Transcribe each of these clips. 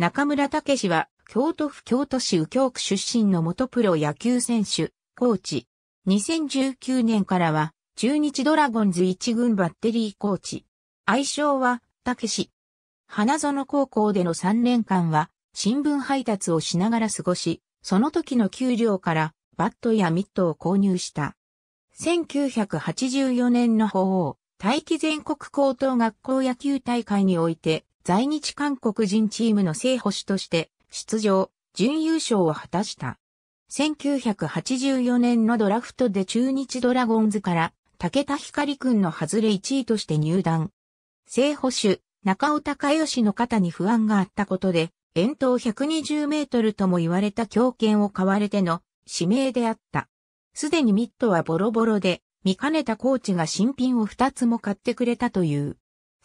中村武史は、京都府京都市右京区出身の元プロ野球選手、コーチ。2019年からは、中日ドラゴンズ一軍バッテリーコーチ。愛称は、武史。花園高校での3年間は、新聞配達をしながら過ごし、その時の給料から、バットやミットを購入した。1984年の法王、大気全国高等学校野球大会において、在日韓国人チームの正捕手として出場、準優勝を果たした。1984年のドラフトで中日ドラゴンズから武田光くんの外れ1位として入団。正捕手、中尾孝義の肩に不安があったことで、遠投120メートルとも言われた強肩を買われての指名であった。すでにミットはボロボロで、見かねたコーチが新品を2つも買ってくれたという。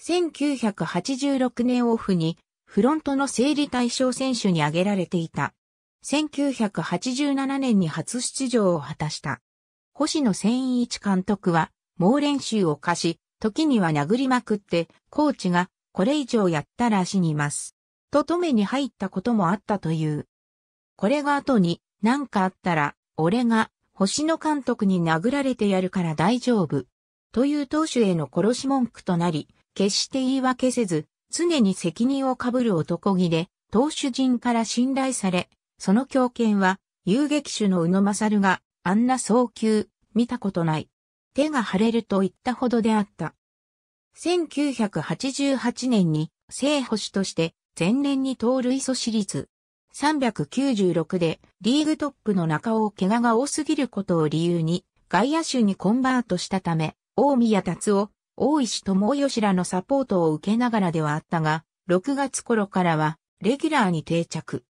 1986年オフにフロントの整理対象選手に挙げられていた。1987年に初出場を果たした。星野千一監督は、猛練習を課し、時には殴りまくって、コーチが、これ以上やったら死にます。と止めに入ったこともあったという。これが後に、何かあったら、俺が、星野監督に殴られてやるから大丈夫。という投手への殺し文句となり、決して言い訳せず、常に責任をかぶる男気で、投手陣から信頼され、その強肩は、遊撃手の宇野勝が、あんな早急、見たことない。手が腫れると言ったほどであった。1988年に、聖捕手として、前年に盗塁阻止率396でリーグトップの中尾怪我が多すぎることを理由に外野手にコンバートしたため、大宮達夫、大石智義らのサポートを受けながらではあったが、6月頃からは、レギュラーに定着。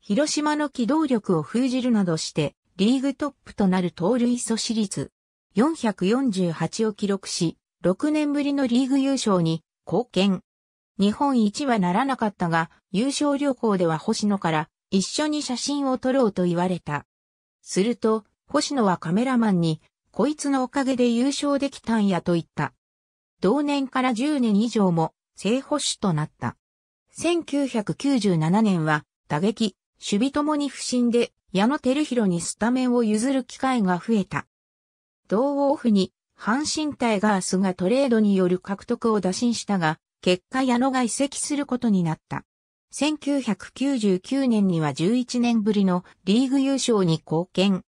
広島の機動力を封じるなどして、リーグトップとなる盗塁阻止率448を記録し、6年ぶりのリーグ優勝に貢献。日本一はならなかったが、優勝旅行では星野から一緒に写真を撮ろうと言われた。すると、星野はカメラマンに、こいつのおかげで優勝できたんやと言った。同年から10年以上も正捕手となった。1997年は打撃、守備ともに不振で矢野照弘にスタメンを譲る機会が増えた。同オフに阪神タイガースがトレードによる獲得を打診したが、結果矢野が移籍することになった。1999年には11年ぶりのリーグ優勝に貢献。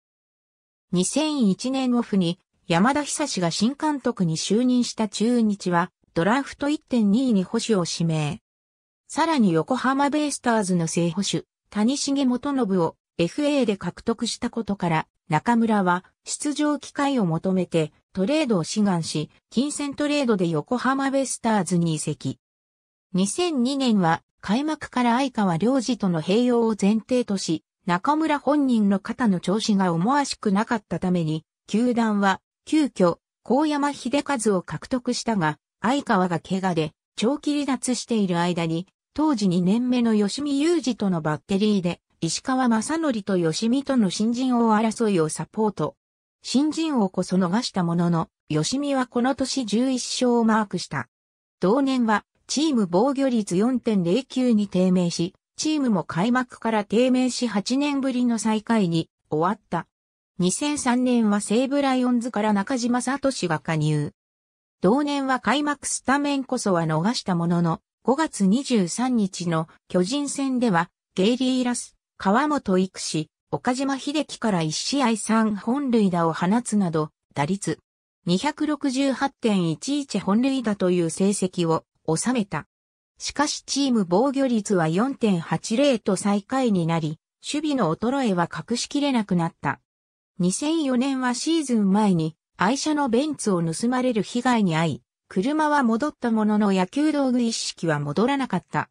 2001年オフに山田久志が新監督に就任した中日は、ドラフト1.2位に保守を指名。さらに横浜ベイスターズの正保守、谷重元信を FA で獲得したことから、中村は出場機会を求めてトレードを志願し、金銭トレードで横浜ベイスターズに移籍。2002年は開幕から相川良二との併用を前提とし、中村本人の肩の調子が思わしくなかったために、球団は急遽、高山秀和を獲得したが、相川が怪我で、長期離脱している間に、当時2年目の吉見雄二とのバッテリーで、石川正則と吉見との新人王争いをサポート。新人王こそ逃したものの、吉見はこの年11勝をマークした。同年は、チーム防御率4.09に低迷し、チームも開幕から低迷し8年ぶりの再会に終わった。2003年は西武ライオンズから中島聡が加入。同年は開幕スタメンこそは逃したものの、5月23日の巨人戦では、ゲイリー・ラス、川本育志、岡島秀樹から1試合3本塁打を放つなど、打率268.11本塁打という成績を収めた。しかしチーム防御率は4.80と最下位になり、守備の衰えは隠しきれなくなった。2004年はシーズン前に愛車のベンツを盗まれる被害に遭い、車は戻ったものの野球道具一式は戻らなかった。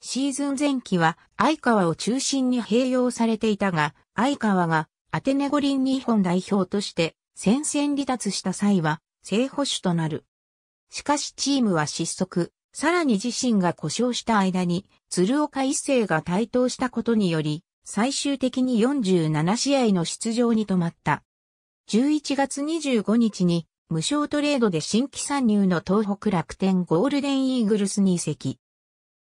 シーズン前期は相川を中心に併用されていたが、相川がアテネ五輪日本代表として戦線離脱した際は正捕手となる。しかしチームは失速、さらに自身が故障した間に鶴岡一世が台頭したことにより、最終的に47試合の出場に止まった。11月25日に無償トレードで新規参入の東北楽天ゴールデンイーグルスに移籍。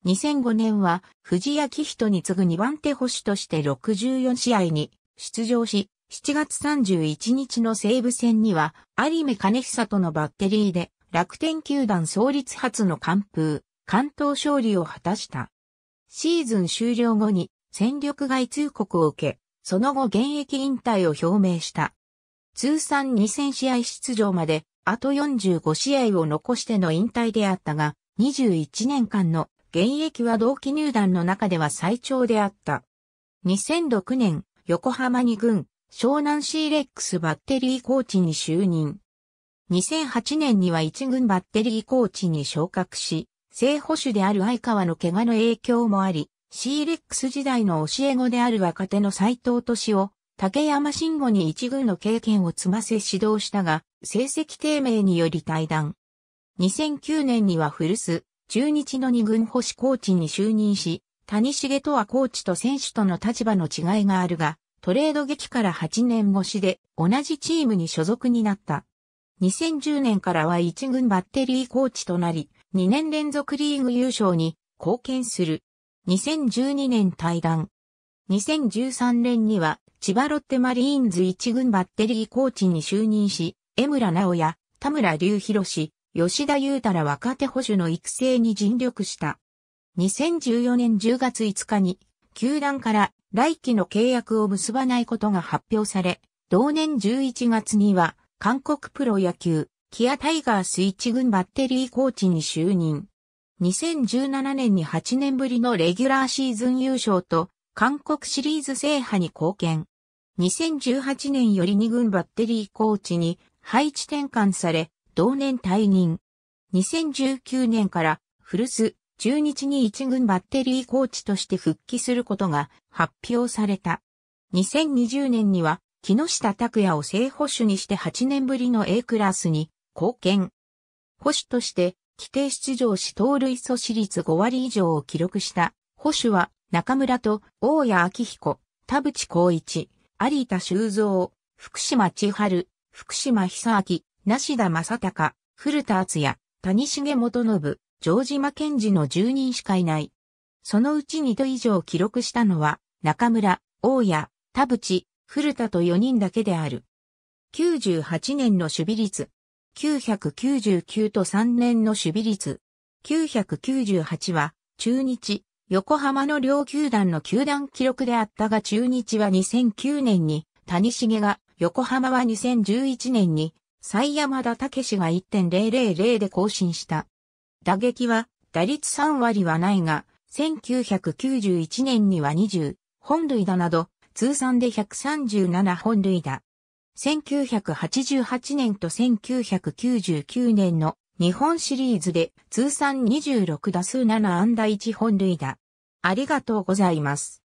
2005年は藤谷人に次ぐ2番手保守として64試合に出場し、7月31日の西武戦には有目金久とのバッテリーで楽天球団創立初の完封、関東勝利を果たした。シーズン終了後に戦力外通告を受け、その後現役引退を表明した。通算2000試合出場まで、あと45試合を残しての引退であったが、21年間の現役は同期入団の中では最長であった。2006年、横浜2軍、湘南シーレックスバッテリーコーチに就任。2008年には1軍バッテリーコーチに昇格し、正捕手である相川の怪我の影響もあり、シーレックス時代の教え子である若手の斎藤敏夫、竹山慎吾に一軍の経験を積ませ指導したが、成績低迷により退団。2009年には古巣、中日の二軍星コーチに就任し、谷重とはコーチと選手との立場の違いがあるが、トレード劇から8年越しで同じチームに所属になった。2010年からは一軍バッテリーコーチとなり、2年連続リーグ優勝に貢献する。2012年退団。2013年には千葉ロッテマリーンズ一軍バッテリーコーチに就任し、江村直也、田村隆博吉田裕太ら若手保守の育成に尽力した。2014年10月5日に、球団から来期の契約を結ばないことが発表され、同年11月には、韓国プロ野球、キアタイガース一軍バッテリーコーチに就任。2017年に8年ぶりのレギュラーシーズン優勝と、韓国シリーズ制覇に貢献。2018年より2軍バッテリーコーチに配置転換され、同年退任。2019年から古巣中日に一軍バッテリーコーチとして復帰することが発表された。2020年には木下拓也を正捕手にして8年ぶりの A クラスに貢献。捕手として規定出場し盗塁阻止率5割以上を記録した保守は中村と大谷昭彦、田淵光一、有田修造、福島千春、福島久明、梨田正隆、古田敦也、谷重元信、城島健治の10人しかいない。そのうち2度以上記録したのは、中村、大谷、田淵、古田と4人だけである。98年の守備率999と3年の守備率。998は、中日、横浜の両球団の球団記録であったが中日は2009年に谷繁が、横浜は2011年に、西山田武が1.000で更新した。打撃は、打率3割はないが、1991年には20、本塁打など、通算で137本塁打。1988年と1999年の日本シリーズで通算26打数7安打1本塁打。ありがとうございます。